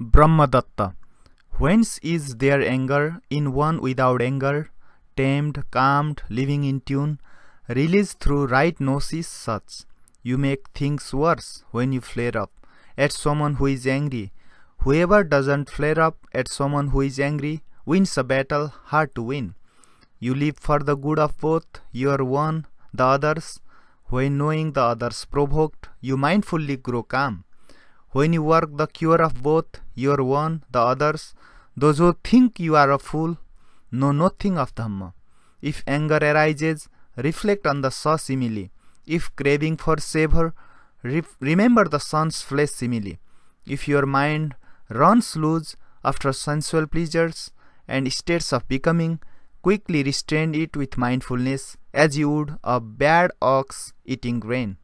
Brahmadatta Whence is their anger in one without anger, tamed, calmed, living in tune, released through right gnosis such? You make things worse when you flare up at someone who is angry. Whoever doesn't flare up at someone who is angry wins a battle hard to win. You live for the good of both, you are one, the others. When knowing the others provoked, you mindfully grow calm. When you work the cure of both, you are one, the others. Those who think you are a fool know nothing of Dhamma. If anger arises, reflect on the saw simile. If craving for savor, re remember the son's flesh simile. If your mind runs loose after sensual pleasures and states of becoming, quickly restrain it with mindfulness as you would a bad ox eating grain.